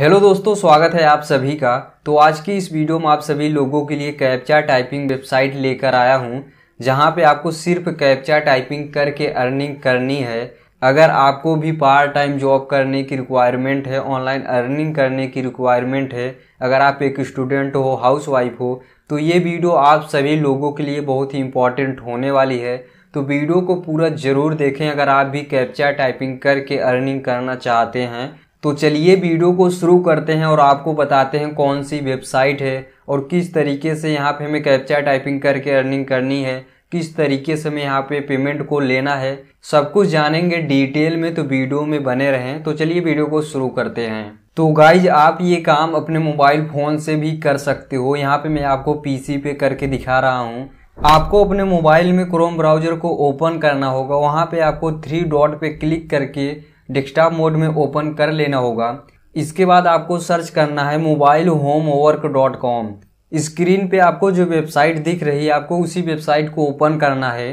hello दोस्तों स्वागत है आप सभी का तो आज की इस वीडियो में आप सभी लोगों के लिए कैप्चा टाइपिंग वेबसाइट लेकर आया हूं जहां पे आपको सिर्फ कैप्चा टाइपिंग करके अर्निंग करनी है अगर आपको भी पार्ट टाइम जॉब करने की रिक्वायरमेंट है ऑनलाइन अर्निंग करने की रिक्वायरमेंट है अगर आप एक स्टूडेंट हो हाउस वाइफ हो तो ये वीडियो आप सभी लोगों के लिए बहुत ही इम्पॉर्टेंट होने वाली है तो वीडियो को पूरा ज़रूर देखें अगर आप भी कैप्चा टाइपिंग करके अर्निंग करना चाहते हैं तो चलिए वीडियो को शुरू करते हैं और आपको बताते हैं कौन सी वेबसाइट है और किस तरीके से यहाँ पे हमें कैप्चा टाइपिंग करके अर्निंग करनी है किस तरीके से हमें यहाँ पे पेमेंट को लेना है सब कुछ जानेंगे डिटेल में तो वीडियो में बने रहें तो चलिए वीडियो को शुरू करते हैं तो गाइज आप ये काम अपने मोबाइल फ़ोन से भी कर सकते हो यहाँ पे मैं आपको पीसी पे करके दिखा रहा हूँ आपको अपने मोबाइल में क्रोम ब्राउजर को ओपन करना होगा वहाँ पे आपको थ्री डॉट पे क्लिक करके डेस्कटॉप मोड में ओपन कर लेना होगा इसके बाद आपको सर्च करना है mobile homework dot com screen पर आपको जो वेबसाइट दिख रही है आपको उसी वेबसाइट को ओपन करना है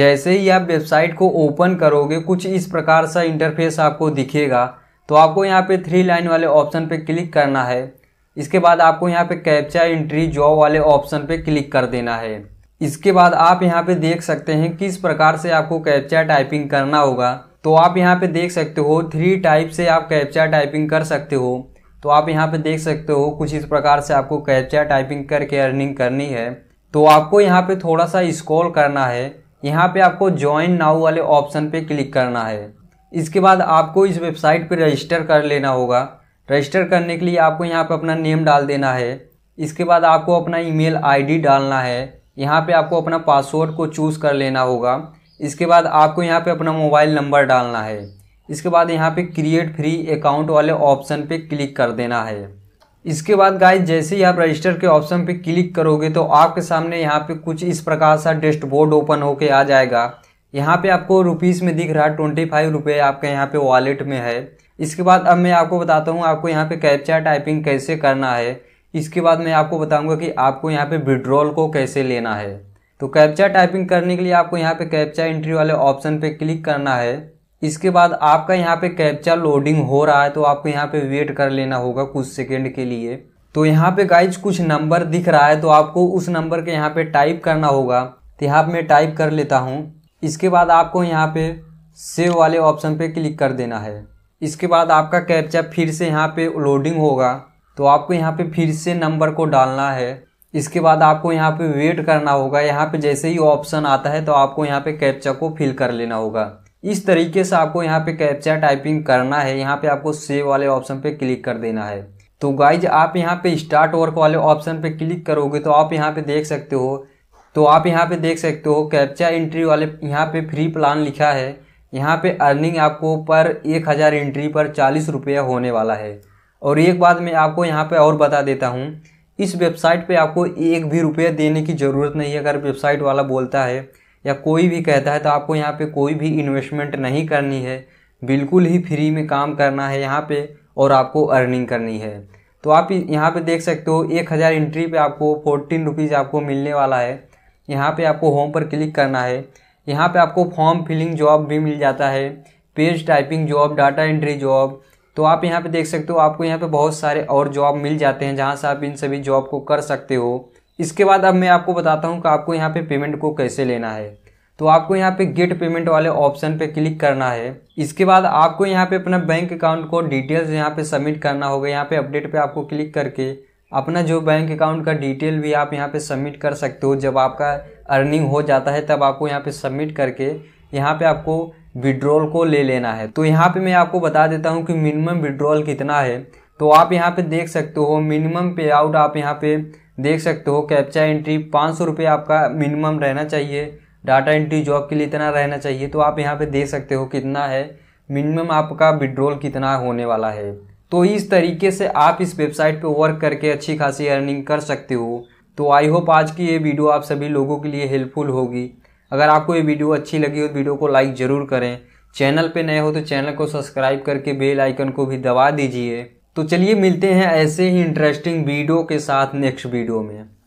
जैसे ही आप वेबसाइट को ओपन करोगे कुछ इस प्रकार सा इंटरफेस आपको दिखेगा तो आपको यहाँ पे थ्री लाइन वाले ऑप्शन पे क्लिक करना है इसके बाद आपको यहाँ पे कैप्चा एंट्री जॉब वाले ऑप्शन पे क्लिक कर देना है इसके बाद आप यहाँ पे देख सकते हैं किस प्रकार से आपको कैप्चा टाइपिंग करना होगा तो आप यहाँ पे देख सकते हो थ्री टाइप से आप कैप्चा टाइपिंग कर सकते हो तो आप यहाँ पे देख सकते हो कुछ इस प्रकार से आपको कैप्चा टाइपिंग करके अर्निंग करनी है तो आपको यहाँ पे थोड़ा सा स्क्रॉल करना है यहाँ पे आपको ज्वाइन नाउ वाले ऑप्शन पे क्लिक करना है इसके बाद आपको इस वेबसाइट पर रजिस्टर कर लेना होगा रजिस्टर करने के लिए आपको यहाँ पर अपना नेम डाल देना है इसके बाद आपको अपना ई मेल डालना है यहाँ पर आपको अपना पासवर्ड को चूज़ कर लेना होगा इसके बाद आपको यहाँ पे अपना मोबाइल नंबर डालना है इसके बाद यहाँ पे क्रिएट फ्री अकाउंट वाले ऑप्शन पे क्लिक कर देना है इसके बाद गाइस जैसे ही आप रजिस्टर के ऑप्शन पे क्लिक करोगे तो आपके सामने यहाँ पे कुछ इस प्रकार सा बोर्ड ओपन होके आ जाएगा यहाँ पे आपको रुपीज़ में दिख रहा है ट्वेंटी फाइव रुपये आपके यहाँ पे वॉलेट में है इसके बाद अब मैं आपको बताता हूँ आपको यहाँ पे कैप्चा टाइपिंग कैसे करना है इसके बाद मैं आपको बताऊँगा कि आपको यहाँ पे विड्रॉल को कैसे लेना है तो कैप्चा टाइपिंग करने के लिए आपको यहाँ पे कैप्चा एंट्री वाले ऑप्शन पे क्लिक करना है इसके बाद आपका यहाँ पे कैप्चा लोडिंग हो रहा है तो आपको यहाँ पे वेट कर लेना होगा कुछ सेकेंड के लिए तो यहाँ पे गाइज कुछ नंबर दिख रहा है तो आपको उस नंबर के यहाँ पे टाइप करना होगा तो यहाँ पर मैं टाइप कर लेता हूँ इसके बाद आपको यहाँ पे सेव वाले ऑप्शन पे क्लिक कर देना है इसके बाद आपका कैप्चा फिर से यहाँ पे लोडिंग होगा तो आपको यहाँ पे फिर से नंबर को डालना है इसके बाद आपको यहाँ पे वेट करना होगा यहाँ पे जैसे ही ऑप्शन आता है तो आपको यहाँ पे कैप्चा को फिल कर लेना होगा इस तरीके से आपको यहाँ पे कैप्चा टाइपिंग करना है यहाँ पे आपको सेव वाले ऑप्शन पे क्लिक कर देना है तो गाइज आप यहाँ पे स्टार्ट वर्क वाले ऑप्शन पे क्लिक करोगे तो आप यहाँ पे देख सकते हो तो आप यहाँ पे देख सकते हो कैप्चा एंट्री वाले यहाँ पे फ्री प्लान लिखा है यहाँ पे अर्निंग आपको पर एक हज़ार एंट्री पर चालीस रुपया होने वाला है और एक बात मैं आपको यहाँ पे और बता देता हूँ इस वेबसाइट पे आपको एक भी रुपया देने की ज़रूरत नहीं है अगर वेबसाइट वाला बोलता है या कोई भी कहता है तो आपको यहाँ पे कोई भी इन्वेस्टमेंट नहीं करनी है बिल्कुल ही फ्री में काम करना है यहाँ पे और आपको अर्निंग करनी है तो आप यहाँ पे देख सकते हो एक हज़ार एंट्री पे आपको फोर्टीन रुपीज़ आपको मिलने वाला है यहाँ पे आपको होम पर क्लिक करना है यहाँ पे आपको फॉर्म फिलिंग जॉब भी मिल जाता है page typing job data entry job तो आप यहाँ पे देख सकते हो आपको यहाँ पे बहुत सारे और जॉब मिल जाते हैं जहाँ से आप इन सभी जॉब को कर सकते हो इसके बाद अब मैं आपको बताता हूँ कि आपको यहाँ पे पेमेंट को कैसे लेना है तो आपको यहाँ पे गेट पेमेंट वाले ऑप्शन पे क्लिक करना है इसके बाद आपको यहाँ पे अपना बैंक अकाउंट को डिटेल्स यहाँ पे सबमिट करना होगा यहाँ पे अपडेट पे आपको क्लिक करके अपना जो बैंक अकाउंट का डिटेल भी आप यहाँ पे सबमिट कर सकते हो जब आपका अर्निंग हो जाता है तब आपको यहाँ पे सबमिट करके यहाँ पे आपको विड्रॉल को ले लेना है तो यहाँ पे मैं आपको बता देता हूँ कि मिनिमम विड्रॉल कितना है तो आप यहाँ पे देख सकते हो मिनिमम पे आउट आप यहाँ पे देख सकते हो कैप्चा एंट्री पाँच सौ रुपये आपका मिनिमम रहना चाहिए डाटा एंट्री जॉब के लिए इतना रहना चाहिए तो आप यहाँ पे देख सकते हो कितना है मिनिमम आपका विड्रॉल कितना होने वाला है तो इस तरीके से आप इस वेबसाइट पर वर्क करके अच्छी खासी अर्निंग कर सकते हो तो आई होप आज की ये वीडियो आप सभी लोगों के लिए हेल्पफुल होगी अगर आपको ये वीडियो अच्छी लगी हो तो वीडियो को लाइक ज़रूर करें चैनल पे नए हो तो चैनल को सब्सक्राइब करके बेल आइकन को भी दबा दीजिए तो चलिए मिलते हैं ऐसे ही इंटरेस्टिंग वीडियो के साथ नेक्स्ट वीडियो में